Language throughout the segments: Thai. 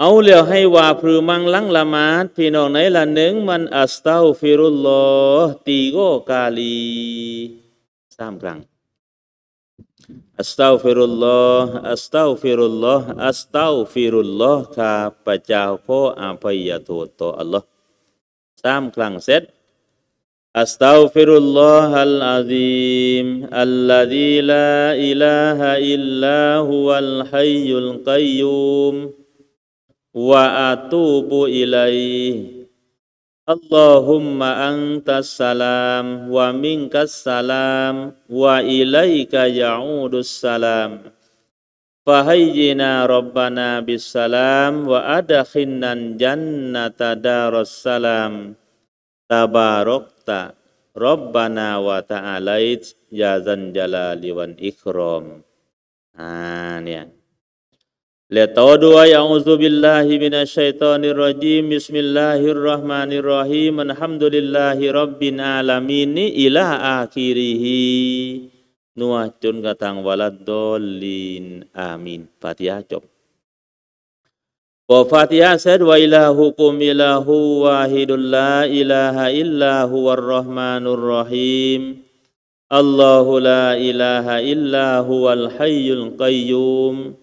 เอาแล้วให้ว่าพรือมังลังละมาดพี่น้องไหนละหนึ่งมันอัสตาฟิรุลลอตีโกกาลีสามครั้งอัสตาฟิรุลลออัสตาฟิรุลลออัสตาฟิรุลลอข้าพระเจ้าขออาภัยโทษต่ออัลลอฮ์สามครั้งเสร็จอออััสตาฟิรุลลลฮ์ أستغفر الله ا ل ع ظ ي ลา ل ذ อิลลา ه إ ว ا ลฮัย ح ي ا ل ق ย و م wa atubu ilaih. Allahumma antas salam wa minkas salam wa ilaika ya'udus salam. Fahayyina Rabbana salam, wa adakhinnan jannata daras salam. Tabarokta Rabbana wa ta'alait ya zanjala liwan ikram. Ah ini Lihat doa yang uzubillahi minasyaitonir rajim Bismillahirrahmanirrahim Alhamdulillahi rabbil alamini ilah akhirihi Nuwacun katang waladolin Amin Fatihah coba Wa Fatihah said wa ilahukum ilahu wahidul la ilaha illa huwar rahmanur Allahu la ilaha illa huwal hayyul qayyum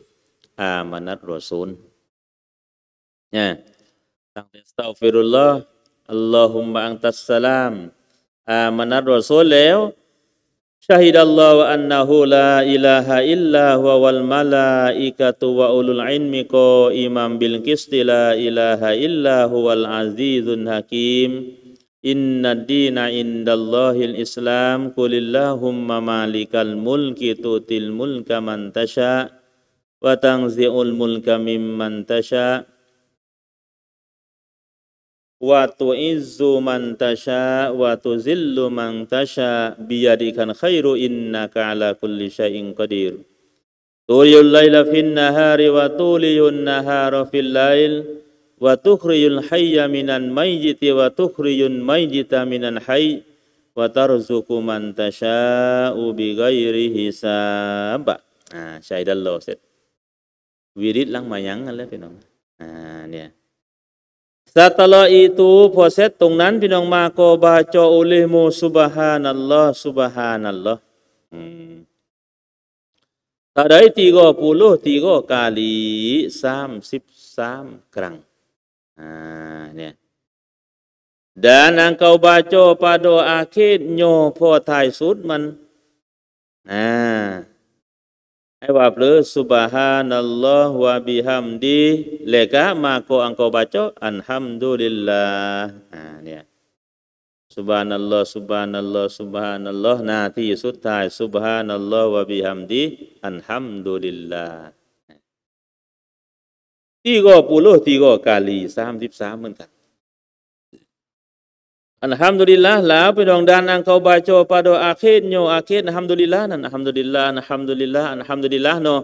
amanat rasul. Ya. Sang astagfirullah. Allahumma antas salam. Amanat rasul eh? lew. wa annahu la ilaha illa huwa wal malaikatu wa ulul ilmi ko imam bil ilaha illa huwa azizun hakim. Inna dina inda Allahil Islam Kulillahumma malikal mulki tutil mulka man tasha' وتنزئ الملك ممن تشاء وتعز من تشاء وتذل من تشاء بيدك الخير إنك على كل شيء قدير تولي الليل في النهار وتولي النهار في الليل وتخرج الحي من الميت وتخرج الميت من الحي وترزق من تشاء بغير حساب آه شاهد الله อ่าใช้ดัลโลเสร็จวิริตลังมายังกันแล้วพี่น้องอ่าเนี่ยซาตลอีตูพอเสร็จตรงนั้นพี่น้องมาโกบาจอุลิมูสุบฮานัลลอฮ์สุบฮานัลลอฮ์ตัดได้ตีก็ปูลุตีก็กาลีสามสิบสามครั้งอ่าเนี่ย Dan engkau baca pada akhirnya potai sud man. Nah, Ayo apa Subhanallah wa bihamdi leka mako angko baca alhamdulillah. Nah ni. Ya. Subhanallah subhanallah subhanallah nanti sutai subhanallah wa bihamdi alhamdulillah. tiga kali 33 mentak. อัลฮัมดุลิลลาห์ลาไปดองดานอังเขาบาโจปาโดอาเคตโยอาเคตอัลฮัมดุลิลลาห์นั่นอัลฮัมดุลิลลาห์อัลฮัมดุลิลลาห์อัลฮัมดุลิลลาห์เนาะ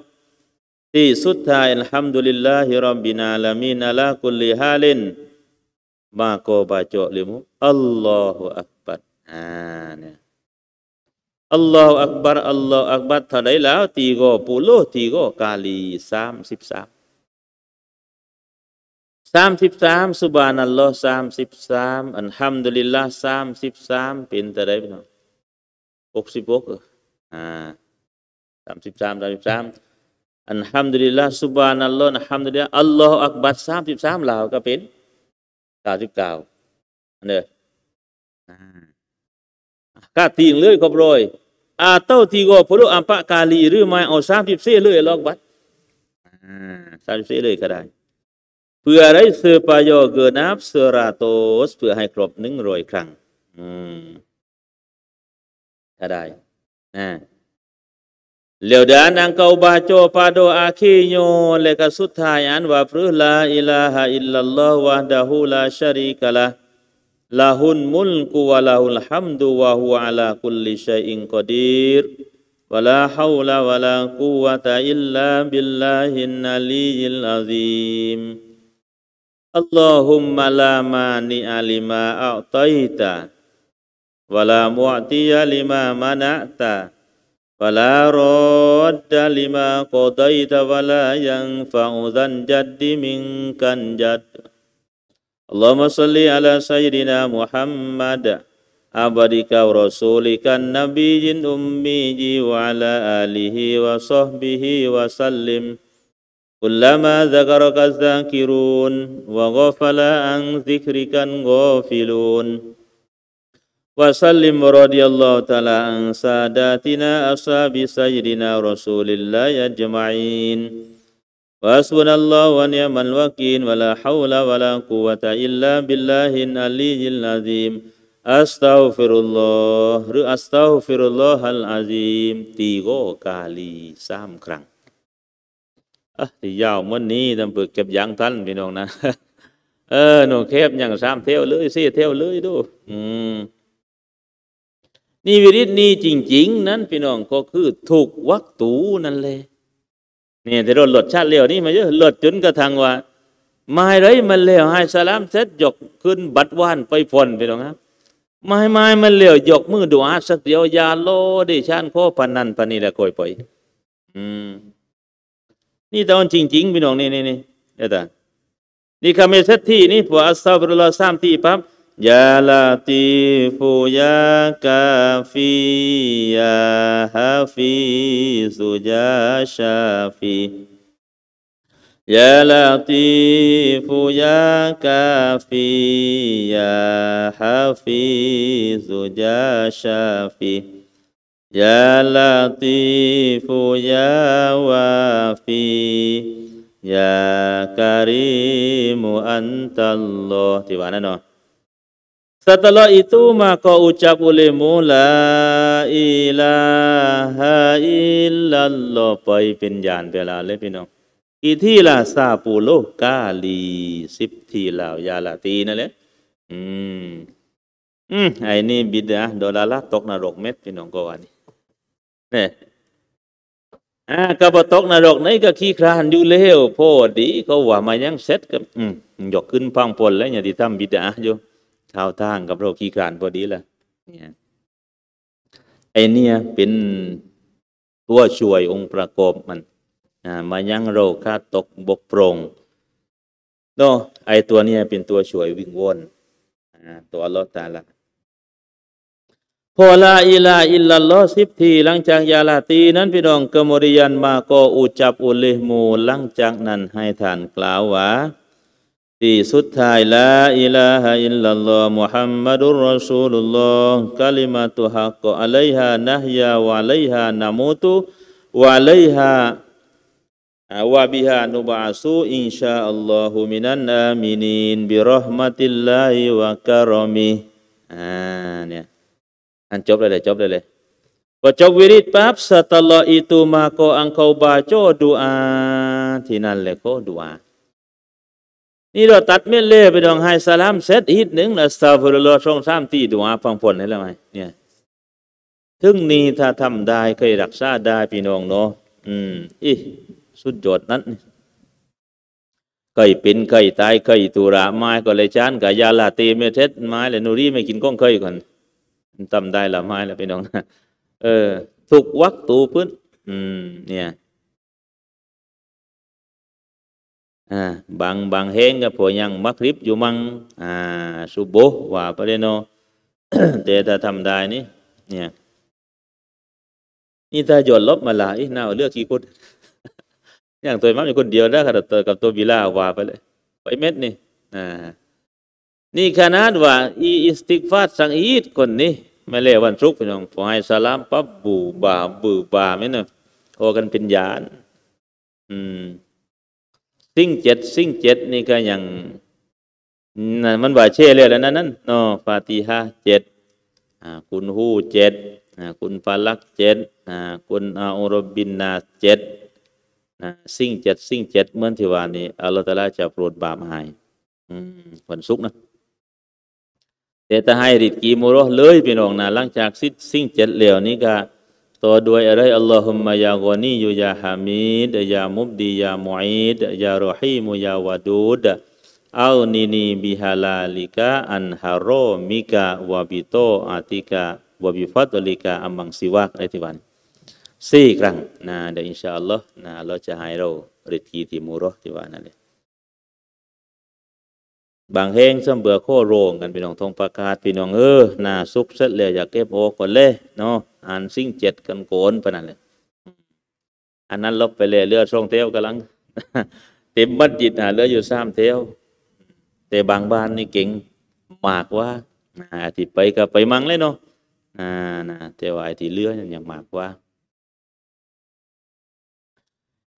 ที่สุดท้ายอัลฮัมดุลิลลาฮิรับบินาลามีนัลกุลลิฮาลินมาโกบาโจลิมุอัลลอฮฺอักบัรอ่าเนี่ยอัลลอฮฺอักบัรอัลลอฮฺอักบัรถ้าได้แล้วตีโกปุโลตีโกกาลีสามสิบสามสามสิบสามสุบานัลลอฮ์สามสิบสามอันฮัมดุลิลลาห์สามสิบสามเป็นแต่ได้พี่น้องหกสิบหกอ่าสามสิบสามสามสิบสามอันฮัมดุลิลลาห์สุบานัลลอฮ์อันฮัมดุลิลลาห์อัลลอฮ์อักบัดสามสิบสามลาวก็เป็นเก้าสิบเก้าเนี่ยกาตีงเลยครบร้อยอาเต้าตีโกพุลุอัมปะกาลีหรือไม่เอาสามสิบเซ่เลยลอกบัดสามสิบเซ่เลยก็ได้พื่ออะไร้ซื้อปโยชน์เกินับเสราโตสเพื่อให้ครบหนึ่งรอยครั้งอืมถ้าได้นะเหลียวดานังเกาบาโจปาโดอาคีโยเลกสุดท้ายอันว่าพรุลาอิลาฮะอิลลัลลอฮวะดะฮูลาชาริกะละลาหุนมุลกุวะลาหุลฮัมดุวะฮุอะลาคุลลิชัยอินกอดีร ولا حول ولا قوة إلا بالله العلي العظيم Allahumma la mani'a lima a'taita wa la mu'tiya lima mana'ta wa la radda lima qadaita wa la yang fa'udhan jaddi minkan jad Allahumma salli ala sayyidina Muhammad abadika wa rasulika nabiyyin ummiji wa ala alihi wa sahbihi wa sallim. كلما ذكرك الذاكرون وغفل عن ذكرك الغافلون وسلم رضي الله تعالى عن ساداتنا أصحاب سيدنا رسول الله أجمعين وحسبنا الله ونعم الوكيل ولا حول ولا قوة إلا بالله العلي العظيم أستغفر الله أستغفر الله العظيم تيغو كالي سام كرانك ที่ยาวมันนี้ทำปึกเก็บยางทันพี่น้องนะ เออหนูเคบอย่างสามเท่วเลยสี่เท่วเลยดู อืมนี่วิริศนี่จริง ๆ นั้น พี่น้องก็คือถูกวักตูนั่นเลยเนี่ยแต่เราหลดชาติเลี้ยวนี่มาเยอะหลดจนกระทั่งว่าไม่ไรมันเลี้ยวให้สลามเซ็ตยกขึ้นบัดว่านไปฝนพี่น้องครับไม่ไม่มันเลี้ยว ยกมือดูอาสักเดียวยาโลดิชานโคปันนันปนนี่แหละคอยไปอืมนี่ตอนจริงๆพี่น้องนี่นี่นี่เอตานี่คำเมัดที่นี่ผัวอัสซาบรุลาสามที่ปั๊บยาลาตีฟูยากาฟียาฮาฟีสุยาชาฟียาลาตีฟูยากาฟียาฮาฟีสุยาชาฟี يا لطيف يا وافي يا كريم أنت الله di mana no setelah itu maka ucap oleh mula ilaha illallah pai pin jan bela le pino ithila sa pu lo ka li sip thi la ya la ti na le อืมอืมไอ้นี่บิดาโดนละตกนรกเม็ดพี่น้องก็ว่านี่เนี่ยอ่ากระบตกนรกนี่ก็ขี้ครานอยู่เล้วพอดีก็ว่ามายังเซ็ตกับอืมหยกขึ้นพังพลแล้วอย่าที่ทำบิดาอยู่ชาวาทางกับโรคขี้ครานพอดีละเนี่ยไอเนี่ย เป็นตัวช่วยองค์ประกอบมันอามายังโรคคาตกบกโปรงเนาะไอตัวเนี่ยเป็นตัวช่วยวิ่งวนอาตัวลดตาละพอลาอิลาอิลลัลลอสิบทีหลังจากยาลาตีนั้นพี่น้องกมริยันมาก็อุจับอุลิมูหลังจากนั้นให้ทานกล่าวว่าที่สุดท้ายลาอิลาฮะอิลลัลลอฮ์มุฮัมมัดุลรอซูลุลลอฮ์กาลิมาตุฮักกะอะลัยฮานะฮยาวะลัยฮานามูตุวะลัยฮาวะบิฮานุบาสูอินชาอัลลอฮุมินันอามินินบิรอห์มัติลลาฮิวะกะรอมีอ่าเนี่ยอันจบเลยเลยจบเลยเลยพอจบวิริตปั๊บสตลออีตูมาโกอังขาบาโจดูอา ที่นั่นเลยโคดูอา นี่เราตัดเม็เล่ไปดองให้สลามเซตอีกหนึ่งละสาวฟุลลอช่องสามตีดูอาฟังผลได้แล้วไหมเนี่ยถึงนี้ถ้าทำได้เคยรักษาได้พี่น้องเนาะอืมอีสุดยอดนั้นเคยเป็นเคยตายเคยตุระไม้ก็เลยจานกับยาลาตีเมเทสไม้เลยนูรีไม่กินก้องเคยก่อนจำได้ละไม่ละพี่น้อง เออถูกวักตูพื้นอืมเนี่ย อ่า บาง บางเฮงก็ัวยังมักริบอยู่มังอ่าสุโบว่าประเดโนแต่ถ้าทำได้นี่ เนี่ย นี่ถ้าหยดลบมาละอีน่าเลือกกี่คนอย่างตัวมังอยู่คนเดียวได้กับตัวกับตัวบิลาว่าไปเลยไปเม็ด นี่ อ่านี่ขนาดว่า อีอิสติกฟาดสังอีดคนนี้ไม่เล่วันทุกพี่น้องพอให้สลามปั๊บบูบาบูบาไม่เนาะโอกันเป็นยาน อืมสิ่งเจ็ดสิ่งเจ็ดนี่ก็อย่างนั่นมันว่า เช่เลยแล้วนั่นนั่นนอฟาติฮะเจ็ดคุณฮู้เจ็ดคุณฟาลักเจ็ดคุณอาอุรบินนาเจ็ดสิ่งเจ็ดสิ่งเจ็ดเมื่อที่วานนี้อัลลอฮฺตะลาจะโปรดบาปให้วันสุกนะแต่ถ้าให้ริดกีมุรอเลยพี่น้องนะหลังจากสิ้นสิ้นเจ็ดเหล่านี้ก็ต่อด้วยอะไรอัลลอฮุมะยากอนียูยาฮามิดยามุบดียามุอิดยารอฮีมุยาวาดูดอานินีบิฮาลาลิกะอันฮารอมิกะวาบิโตอาติกะวาบิฟัตลิกะอัมมังสิวักไรที่วันสี่ครั้งนะเดี๋ยวอินชาอัลลอฮ์นะเราจะให้เราริดกีที่มุรอที่ว่านั่นเลยบางแห่งสำเบื่อโคโรงกันพี่น้องทงประกาศพี่น้องเออหน้าซุขเสร็จเลยอยากเก็บโอก่อนเลยเนาะอ่านสิ่งเจ็ดกันโกนไปนั่นเลยอันนั้นลบไปเลยเรือทรงเที่ยวกำลังเต็มบัดจิตอ่ะเรืออยู่สามเที่ยวแต่บางบ้านนี่เก่งมากว่าอ่าที่ไปก็ไปมังเลยเนาะอ่านะแต่ว่าที่เรือยางมากว่า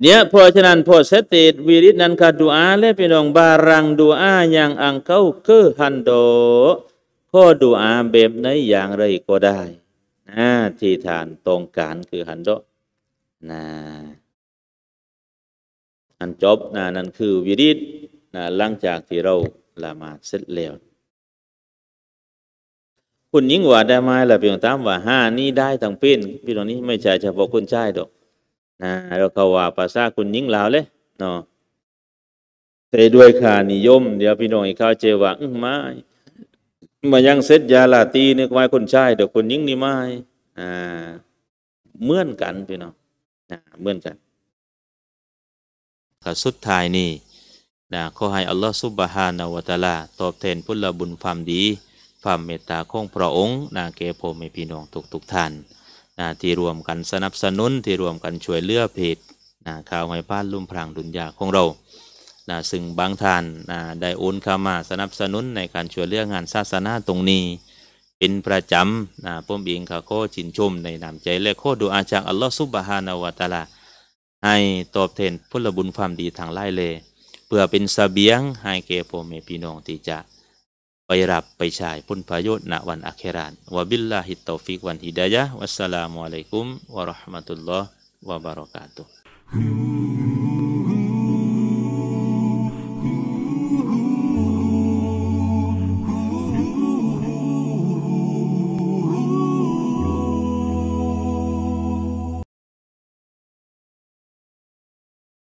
เี d ย a perjalanan ติ s i t ิ f w ัน i า dan kedua le ี i องบารังดูอาอย่างอังเข้าคือ e ันโดข้อดูอาเบบใน อย่างไรก็ได้นะที่ฐานตรงการคือหันโด นะ อัน จบนะนั่นคือวิริตนะหลัง จากที่เราละมาเสร็จแล้วคุณยิ่งว่าได้ไหมล่ะพีองตามว่าห้านี้ได้ทั้งปิ้นพี่้องนี้ ไม่ใช่เฉพาะคุณชายดอกนะเราก็ว่าภาษาคุณยิ่งลาวเลย เนาะแต่ด้วยค่านิยม เดี๋ยวพี่น้องเข้าเจว่าอื้อไม่มายังเซตยาลาตีนี่ก็ไม่คนใช่เดี๋ยวคนยิ่งนี่ไม่อ่าเหมือนกันพี่น้องนะเหมือนกันข้สุดท้ายนี่นะขอให้อัลลอฮฺซุบฮานาวะตะลา ตอบแทนพุทธบุญความดี ความเมตตาของพระองค์นะแก่ผมใหพี่น้อง ทุกทุกท่านนะที่รวมกันสนับสนุนที่รวมกันช่วยเหลือเพจนะข่าวไม่พลาดลุ่มพรางดุนยาของเรานะซึ่งบางท่านนะได้โอนเข้ามาสนับสนุนในการช่วยเหลืองานศาสนาตรงนี้ เป็นประจำนะ่อเยงข้าโคชินชมในนามใจและโคดูอาจากอัลลอฮฺซุบฮานาวะตาลา ให้ตอบแทนพลบุญความดีทางไล่เลเพื่อเป็นสเสบียงให้เก่พ่เมพี่น้องที่จะไปรับไปใช้พุ่นพายุณวันอัคราันวะบิลลาฮิตอฟิกวันฮิดายะวัสสลามุอะลัยกุมวะราะห์มะตุลลอฮ์วะบะเราะกาตุฮ์